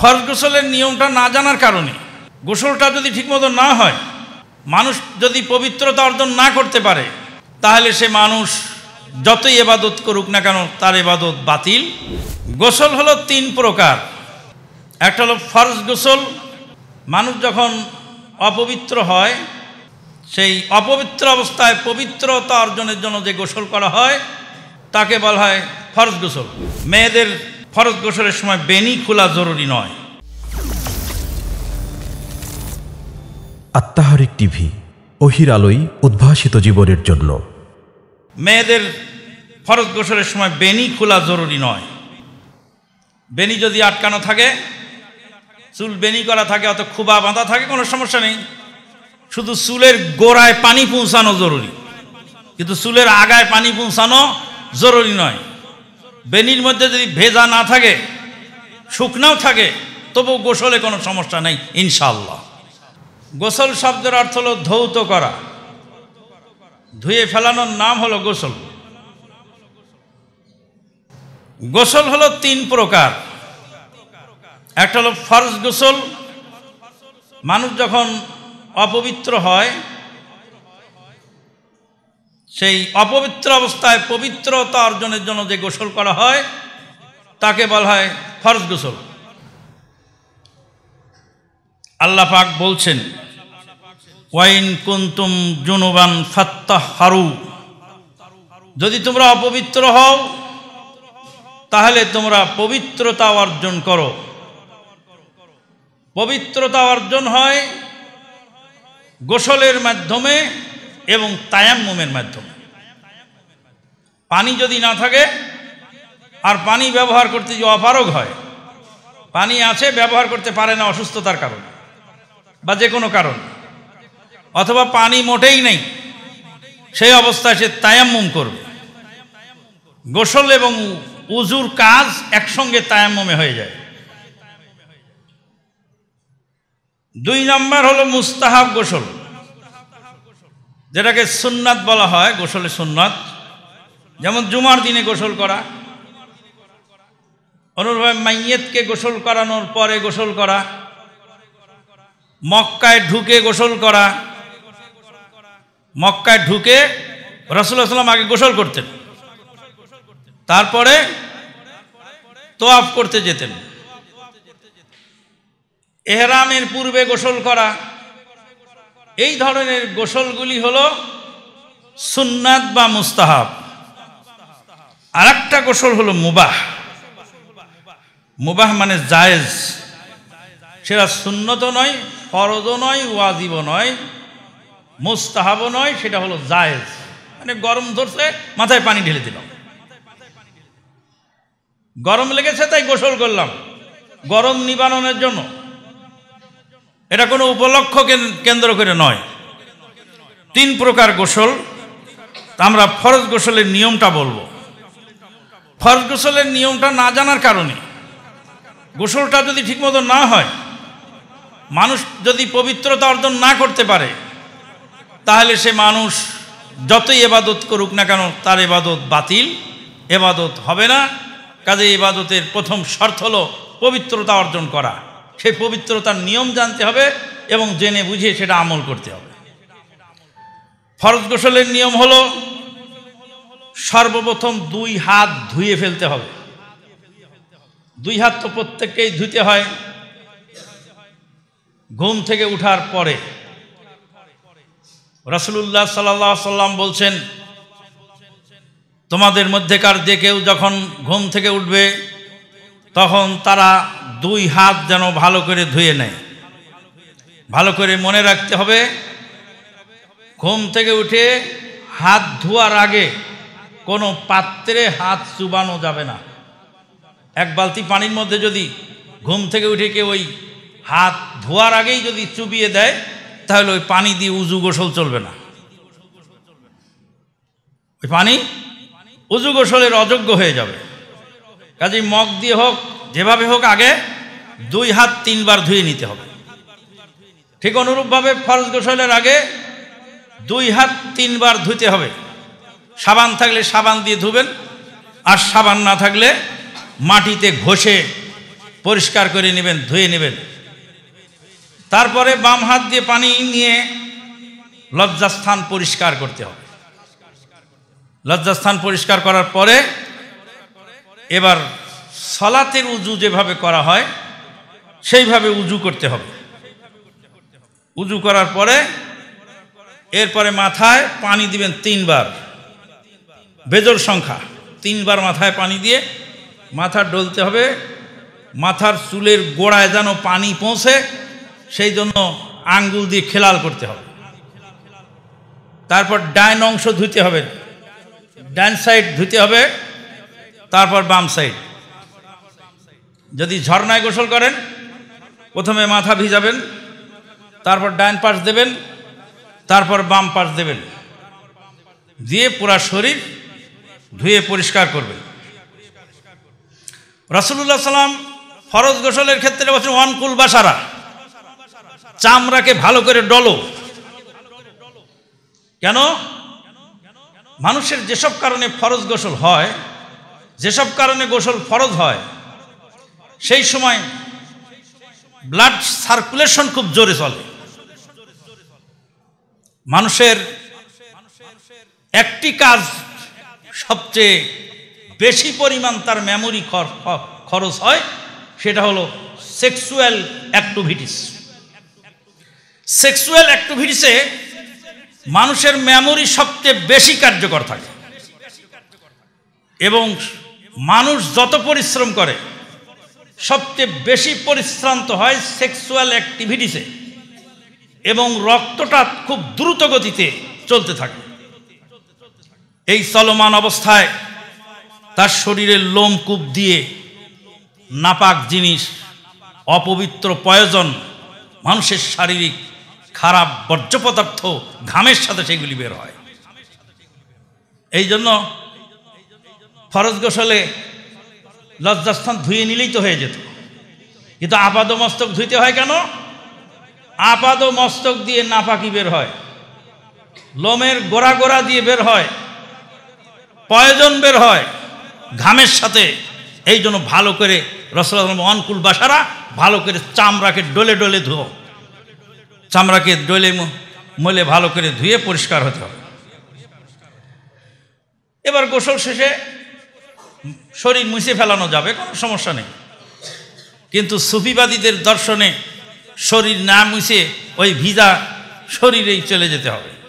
ফরজ গোসলের নিয়মটা না জানার কারণে গোসলটা যদি ঠিকমতো না হয় মানুষ যদি পবিত্রতা অর্জন না করতে পারে তাহলে সে মানুষ যতই এবাদত করুক না কেন তার এবাদত বাতিল গোসল হলো তিন প্রকার একটা হলো ফরজ গোসল মানুষ যখন অপবিত্র হয় সেই অপবিত্র অবস্থায় পবিত্রতা অর্জনের জন্য যে গোসল করা হয় তাকে বলা হয় ফরজ গোসল মেয়েদের ফরজ গোসলের সময় বেনি খোলা জরুরি নয় আত্মাহারিক টিভি অহির আলোয় উদ্ভাসিত জীবনের জন্য মেয়েদের ফরজ গোসলের সময় বেনি খোলা জরুরি নয় বেনি যদি আটকানো থাকে চুল বেনি করা থাকে অত খুবা বাঁধা থাকে কোনো সমস্যা নেই শুধু চুলের গোড়ায় পানি পৌঁছানো জরুরি কিন্তু চুলের আগায় পানি পৌঁছানো জরুরি নয় বেনির মধ্যে যদি ভেজা না থাকে শুকনাও থাকে তবু গোসলে কোনো সমস্যা নেই ইনশাল্লাহ গোসল শব্দের অর্থ হলো ধৌত করা ধুয়ে ফেলানোর নাম হলো গোসল গোসল হলো তিন প্রকার একটা হলো ফরজ গোসল মানুষ যখন অপবিত্র হয় সেই অপবিত্র অবস্থায় পবিত্রতা অর্জনের জন্য যে গোসল করা হয় তাকে বলা হয় ফরজ গোসল আল্লাহ পাক বলছেন ওয়াইন কুন্তুম জুনুবান ফাত্তাহারু যদি তোমরা অপবিত্র হও তাহলে তোমরা পবিত্রতা অর্জন করো পবিত্রতা অর্জন হয় গোসলের মাধ্যমে এবং মোমের মাধ্যমে পানি যদি না থাকে আর পানি ব্যবহার করতে যে অপারগ হয় পানি আছে ব্যবহার করতে পারে না অসুস্থতার কারণে বা যে কোনো কারণ অথবা পানি মোটেই নেই সেই অবস্থায় সে তায়াম্মুম করবে গোসল এবং উজুর কাজ একসঙ্গে তায়াম্মমে হয়ে যায় দুই নম্বর হলো মুস্তাহাব গোসল যেটাকে সুন্নাত বলা হয় গোসলে সুন্নাত যেমন জুমার দিনে গোসল করা অনুরূপে মাইয়েতকে গোসল করানোর পরে গোসল করা মক্কায় ঢুকে গোসল করা মক্কায় ঢুকে রসুল্লাহাম আগে গোসল করতেন তারপরে তোয়াফ করতে যেতেন এহরামের পূর্বে গোসল করা এই ধরনের গোসলগুলি হল সুন্নাত বা মুস্তাহাব আর একটা গোসল হলো মুবাহ মুবাহ মানে জায়েজ সেটা সুন্নত নয় ফরজও নয় ওয়াজিবও নয় মুস্তাহাবও নয় সেটা হলো জায়েজ মানে গরম ধরছে মাথায় পানি ঢেলে দিলাম গরম লেগেছে তাই গোসল করলাম গরম নিবারণের জন্য এটা কোনো উপলক্ষ কেন্দ্র করে নয় তিন প্রকার গোসল আমরা ফরজ গোসলের নিয়মটা বলবো ফরজ গোসলের নিয়মটা না জানার কারণে গোসলটা যদি ঠিকমতো না হয় মানুষ যদি পবিত্রতা অর্জন না করতে পারে তাহলে সে মানুষ যতই এবাদত করুক না কেন তার এবাদত বাতিল এবাদত হবে না কাজে এবাদতের প্রথম শর্ত হলো পবিত্রতা অর্জন করা সেই পবিত্রতার নিয়ম জানতে হবে এবং জেনে বুঝিয়ে সেটা আমল করতে হবে ফরজ গোসলের নিয়ম হলো সর্বপ্রথম দুই হাত ধুয়ে ফেলতে হবে দুই হাত তো প্রত্যেককেই ধুতে হয় ঘুম থেকে উঠার পরে রসুল্লাহ সাল্লাহ সাল্লাম বলছেন তোমাদের মধ্যেকার যে কেউ যখন ঘুম থেকে উঠবে তখন তারা দুই হাত যেন ভালো করে ধুয়ে নেয় ভালো করে মনে রাখতে হবে ঘুম থেকে উঠে হাত ধোয়ার আগে কোনো পাত্রে হাত চুবানো যাবে না এক বালতি পানির মধ্যে যদি ঘুম থেকে উঠে কেউ ওই হাত ধোয়ার আগেই যদি চুবিয়ে দেয় তাহলে ওই পানি দিয়ে উজু গোসল চলবে না ওই পানি উজু গোসলের অযোগ্য হয়ে যাবে কাজেই মগ দিয়ে হোক যেভাবে হোক আগে দুই হাত তিনবার ধুয়ে নিতে হবে ঠিক অনুরূপভাবে ফরজ গোসলের আগে দুই হাত তিনবার ধুতে হবে সাবান থাকলে সাবান দিয়ে ধুবেন আর সাবান না থাকলে মাটিতে ঘষে পরিষ্কার করে নেবেন ধুয়ে নেবেন তারপরে বাম হাত দিয়ে পানি নিয়ে লজ্জাস্থান পরিষ্কার করতে হবে লজ্জাস্থান পরিষ্কার করার পরে এবার সলাতের উজু যেভাবে করা হয় সেইভাবে উজু করতে হবে উজু করার পরে এরপরে মাথায় পানি দিবেন তিনবার বেজর সংখ্যা তিনবার মাথায় পানি দিয়ে মাথা ডলতে হবে মাথার চুলের গোড়ায় যেন পানি পৌঁছে সেই জন্য আঙ্গুল দিয়ে খেলাল করতে হবে তারপর ডাইন অংশ ধুতে হবে ডাইন সাইড ধুতে হবে তারপর বাম সাইড যদি ঝর্নায় গোসল করেন প্রথমে মাথা ভিজাবেন তারপর ডাইন পাশ দেবেন তারপর বাম পাশ দেবেন দিয়ে পুরা শরীর ধুয়ে পরিষ্কার করবেন রাসুল্লাহ সাল্লাম ফরজ গোসলের ক্ষেত্রে বলছেন অনকুল বাসারা চামড়াকে ভালো করে ডলো কেন মানুষের যেসব কারণে ফরজ গোসল হয় যেসব কারণে গোসল ফরজ হয় সেই সময় ব্লাড সার্কুলেশন খুব জোরে চলে মানুষের একটি কাজ সবচেয়ে বেশি পরিমাণ তার মেমোরি খরচ হয় সেটা হলো সেক্সুয়াল অ্যাক্টিভিটিস সেক্সুয়াল অ্যাক্টিভিটিসে মানুষের মেমোরি সবচেয়ে বেশি কার্যকর থাকে এবং মানুষ যত পরিশ্রম করে সবচেয়ে বেশি পরিশ্রান্ত হয় সেক্সুয়াল অ্যাক্টিভিটিসে এবং রক্তটা খুব দ্রুত গতিতে চলতে থাকে এই চলমান অবস্থায় তার শরীরের লোম কূপ দিয়ে নাপাক জিনিস অপবিত্র প্রয়োজন মানুষের শারীরিক খারাপ বর্জ্য পদার্থ ঘামের সাথে সেগুলি বের হয় এই জন্য ফরজ গোসলে লজ্জাস্থান ধুয়ে নিলেই তো হয়ে যেত কিন্তু আপাদ মস্তক ধুইতে হয় কেন আপাদ মস্তক দিয়ে নাপাকি বের হয় লোমের গোড়া গোড়া দিয়ে বের হয় প্রয়োজন বের হয় ঘামের সাথে এই জন্য ভালো করে রসলা অনকুল বাসারা ভালো করে চামড়াকে ডলে ডলে ধুও চামড়াকে ডলে মলে ভালো করে ধুয়ে পরিষ্কার হতে হবে এবার গোসল শেষে শরীর মুছে ফেলানো যাবে কোনো সমস্যা নেই কিন্তু সুফিবাদীদের দর্শনে শরীর না মুছে ওই ভিজা শরীরেই চলে যেতে হবে